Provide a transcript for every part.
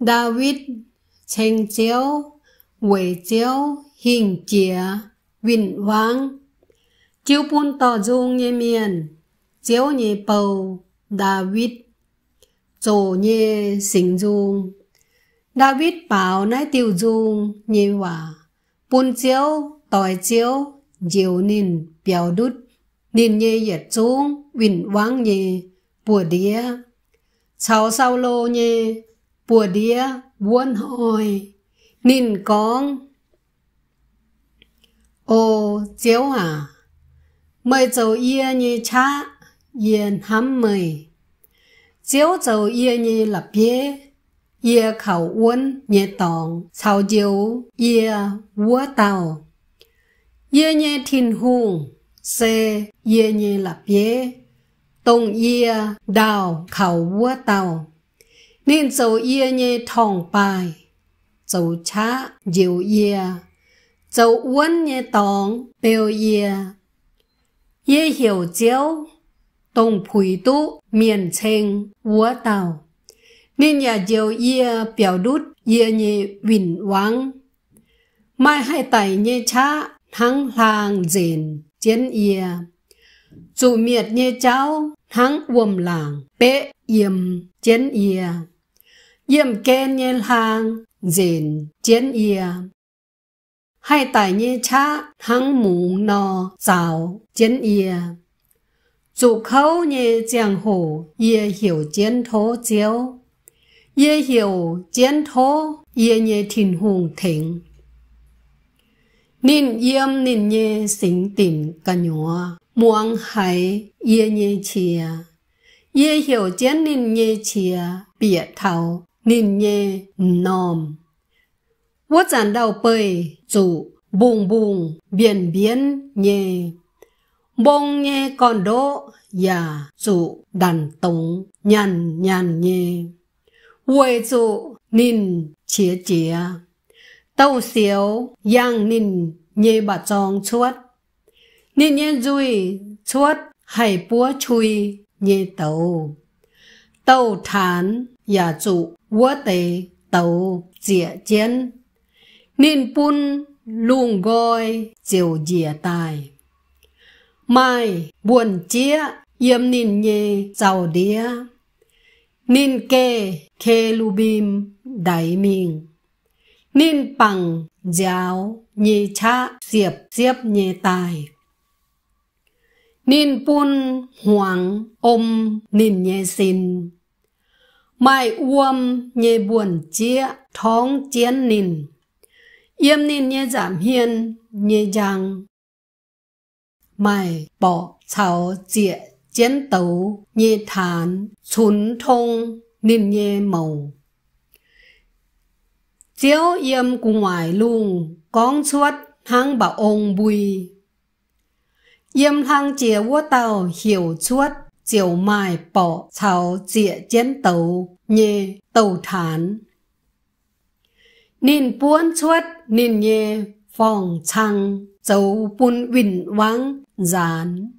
David Cheng Chiếu, Quỷ Chiếu, Hình chia Vịnh Vang. Chiếu bún tỏ dung như miền, Chiếu như bầu, David. Chỗ như sinh dung. David bảo nói tiêu dung như hòa. Bún chiếu, tỏi chiếu, diệu nín, biểu đút. Nín như yết dung, vịnh vang như bùa đĩa. Cháu sao lô như bùa đĩa buôn hồi nín con ô chiếu à mời dầu yên như cha yên hắm mời chiếu dầu yên như là bia yên khẩu uốn nhẹ tòng sao chiếu yên vua tàu yên như thiên hùng xe yên như là bia tông yên đào khẩu vua tàu nên dầu ye nhé thòng bài dầu cha diệu ye dầu uốn nhé tòng bèo ye ye hiểu chiếu đồng phủi tu miền chênh úa tàu nên nhà diệu ye biểu đút ye nhé vĩnh vắng mai hai tài nhé cha thắng làng dền chiến ye chủ miệt nhé cháu thắng uồm làng bế yếm chiến ye yếm kên nhiên hàng dền chén yia hai tài như cha hăng mù nò rào chén yia chủ khâu như chàng hồ yê hiểu chén thố chéo, yê hiểu chén thố yê như thìn hùng thỉnh nín yếm nín như sinh tình cả nhúa muang hải yê như chia yê hiểu chén nín như chia biệt thảo nín nhẹ nòm. Vô giản đầu bơi rủ bùng bùng biển biến nhẹ. Bông nhẹ còn đỗ và rủ đàn tống nhàn nhàn nhẹ. Quê rủ nín chía chía. tàu xíu giang nín nhẹ bà tròn chuốt. nín nhẹ rùi chuốt hay búa chui nhẹ tàu. tàu thán nhà rủ tàu chén 我得斗解肩，nên pun luôn gọi chiều dìa tài. Mai buồn chia yếm nên nhẹ giàu đĩa, nên kê kê lu bìm đại miệng, nên bằng giáo nhẹ cha diệp diệp nhẹ tài. Nên pun hoàng ôm nên nhẹ xin mai uom nhẹ buồn chia thóng chiến nìn yêm nìn nhẹ giảm hiên nhẹ giang mai bỏ chào chia chiến tàu nhẹ thán chún thông nìn nhẹ màu chiếu yêm cùng ngoài lùng con suất hang bảo ông bùi yêm hang chia vua tàu hiểu suất chiều mai bỏ chào chĩa chiến tàu nhê tàu thán. Nên buôn chuốt nên nhê phòng trăng châu bun vinh vắng giàn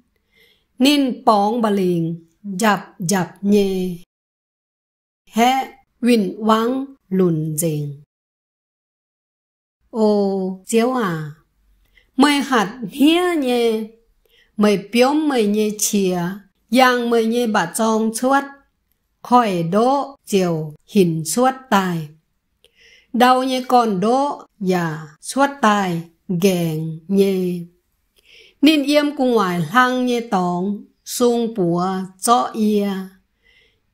Nên bóng bà liền dập dập nhê. Hẹ vinh vắng lùn dình. Ô, chiếu à, mày hạt hía nhê, mày bióm mày nhê chia Giang mười nhi bà trong chuốt, khỏi đỗ chiều hình chuốt tài. Đau như còn đỗ, và chuốt tài, gẹn nhê. Nên yếm cùng ngoài hang như tóng, sung bùa cho ia.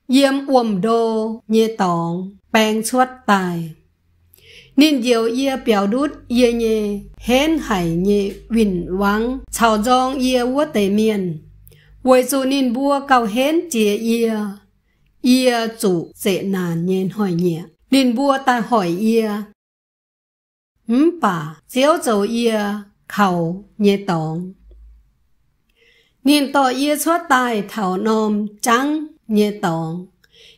Yếm uồm đô như tóng, bèn chuốt tài. Nên diều ia biểu đút ia nhê, hén hải nhê, vĩnh vắng, chào dòng ia vua tây miền. 为主宁波高 hen chế ye ye chủ dễ nà nhiên hỏi nhẹ ninh bua ta hỏi ye ừm hmm, bà diếu dầu ye khẩu nhẹ tổng ninh tổ ye xuất tài thảo nom trắng nhẹ tổng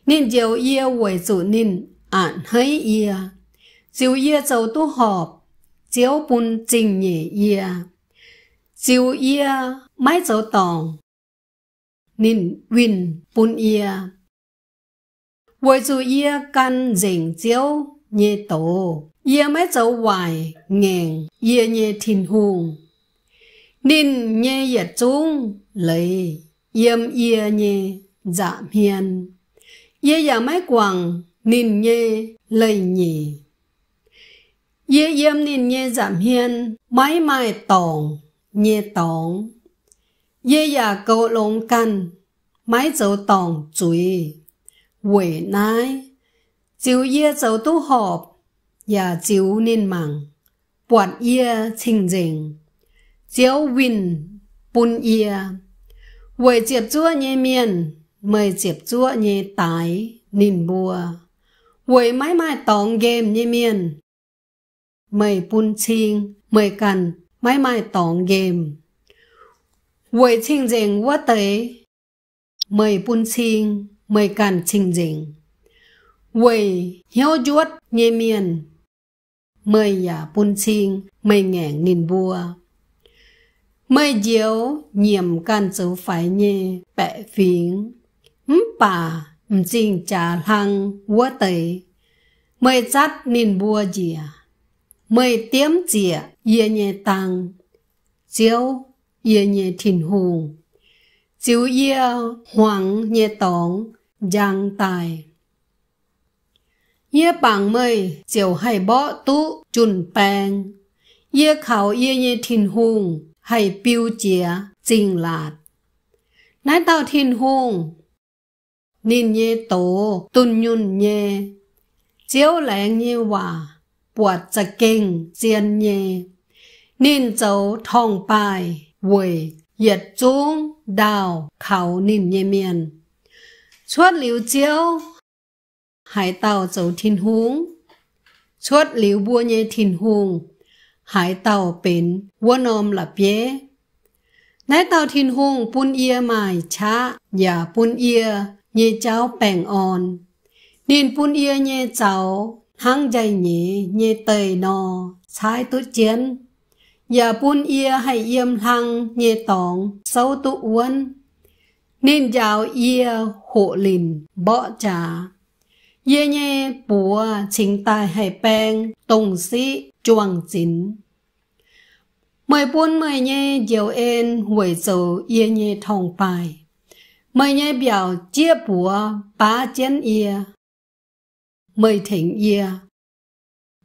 ninh diều ye 为 chủ ninh ản hấy ye diều ye dầu tu họp diếu bùn trình nhẹ ye diều ye mái dầu tổng nin win pun ia Với dù ia căn dành chiếu nhẹ tổ ia mới dấu hoài ngàn ia nhẹ thiên hùng nin nhẹ yết chung lấy yếm ia nhẹ dạ hiền ia dạ máy quảng nin nhẹ lấy nhỉ ia yếm nin nhẹ dạ hiền mãi mãi tòng nhẹ tòng ye ya go long gan mai zo tong zui wei nai chiu ye zo tu họp ya chiu nên mạng bọn ye chinh dình chiếu win bun ye wei chiệp chúa nhé miền mời chiệp chúa nhé tái nên bùa wei mãi mãi tòng game nhé miền mời bun chiêng mời cần mãi mãi tòng game Vậy trình dịnh quá tế. Mời bún xin, mời cản trình dịnh. Vậy hiếu chuốt nhê miền. Mời giả bún xin, mời ngẻ nghìn vua. Mời diếu nhiệm can dấu phải nhê, bẻ phiến. Mpà, mchinh trà lăng, quá tế. Mời chát nghìn vua dìa. Mời tiếm dìa, yê nhê tăng. Chiếu ye nye thìn hùng. Chiếu ye hoàng nye tóng, giang tài. Ye bảng mây, chiều hay bó tú, chun bèng. Ye khảo ye nye thìn hùng, hay biêu chía, trình Nái tao thìn hùng, nên nhé tổ, tôn nhun nhé. Chiếu lẻng nhé hòa, bọt chạc kinh, chiên nhé. Nên dấu thong bài. เว่ยเหยียดจุงดาว เขานินเยเมียน ชวดหลิวเจียว หายเต่าเจ้าทินหงชวดหลิวบัวเยทินหงหายเต่าเป็นวัวนอมหลับเยนายเต่าทินหงปุนเอียหม่ช้าอย่าปุนเอียเยเจ้าแป่งอ่อนดินปุนเอียเยเจ้าหังใจเหยเยเตยนอใช้ตุ้เจียนอย่าปุ่นเอียให้เยี่ยมหังเยตองเซาตุอ้วนนินยาวเอียโหลินเบาะจ๋าเย่เย่ปัวชิงตายให้แปงตงซิจวงจินเมยปุ่นเมยเย่เดียวเอ็นหวยโจเย่เย่ทองไปเมยเย่เบียวเจี๊ยปัวป้าเจียนเอียเมยถึงเอีย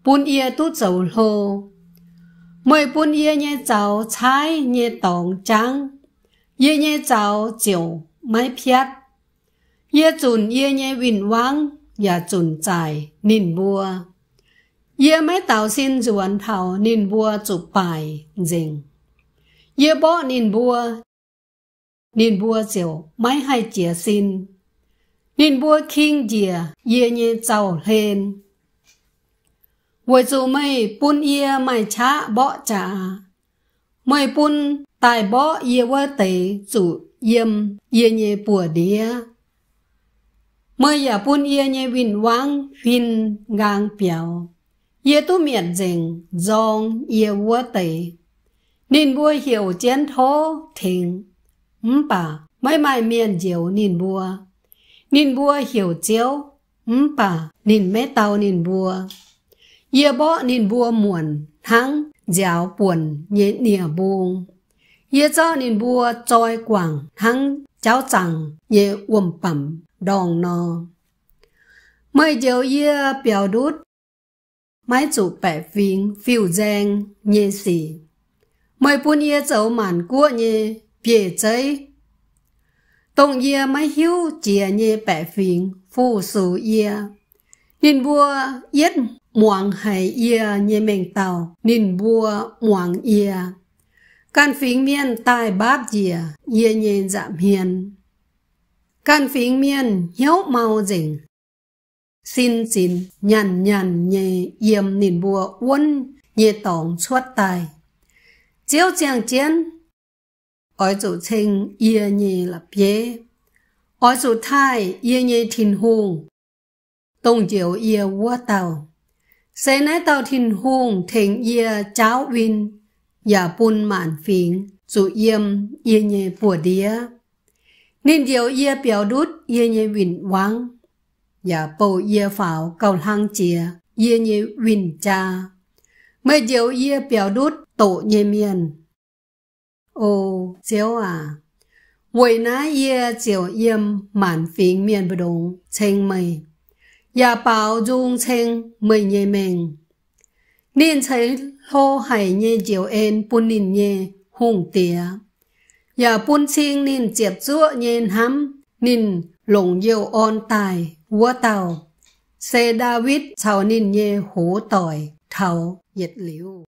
ปุ่นเอียตู้เจ้าโล mỗi bún ye nhé cháu trái nhé tổng trắng ye nhé cháu chiều mái phiết ye chùn ye nhé vinh vang và chùn trải nìn bua ye mái tàu xin ruộng thảo nìn bua chụp bài dình ye bó nìn bua nìn bua chiều mái hai chìa xin nìn bua kinh dìa ye nhé cháu hên? Ngồi dù mây bún ia mày chá bó trả. Mây bún tài bó ia quá tệ dù yêm ia nhẹ bùa đía, Mây ya bún ia nhẹ vinh vang vinh ngang bèo. Ia tu miệng rình dòng ia quá tệ. Nên bùa hiểu chén thô thình. Ấm bà mấy mai miệng diệu nên bùa. Nên bùa hiểu chéo, Ấm bà nên mẹ tao nên bùa yêu bo nin bùa muộn, hãng, giáo buồn, nhẹ nìa buông. yêu cho nin bùa trôi quảng, hãng, cháu chẳng, nhẹ uầm bẩm, đòn nò. Mời dấu yêu biểu đút, mái chủ bẻ viên, phiêu giang, nhẹ xì, Mời buôn yêu dấu màn cua nhẹ, bìa cháy. Tông yêu mái hiếu chìa nhẹ bẻ viên, phụ sử yêu. Nên vua yết muang hải yê nhê mệnh tàu, nên vua muang yê. Can phính miên tài báp dìa, yê nhên giảm hiền. Can phính miên hiếu mau dỉnh. Xin xin nhằn nhằn nhê yêm nên vua uốn nhê tổng xuất tài. Chiếu chàng chiến, ở chủ trình yê nhê lập yê. ở chủ thai yê nhê thìn hùng, tông diệu ia vua tàu. Sẽ nái tàu thìn hùng thỉnh ia cháo win, giả bùn mạn phiền, dù yêm ia nhẹ bùa đía. Nên diệu ia biểu đút ia nhẹ vịnh vắng, giả bầu ia phảo cầu hang chìa, ia nhẹ vịnh cha. Mới diệu ia biểu đút tổ nhẹ miền. Ô, diệu à! Vậy ná ia diệu yêm mạn phiền miền bà đồng, chênh mây. Và bảo dung chênh mười nhẹ mèng. Nên thấy hô hải nhẹ chiều em bún nìn nhẹ hùng tía. Và bún chênh nên chẹp giữa nhẹ hắm, nên lồng yêu on tài, vua tàu. Xe David chào nên nhẹ hố tỏi, thảo, nhiệt liễu.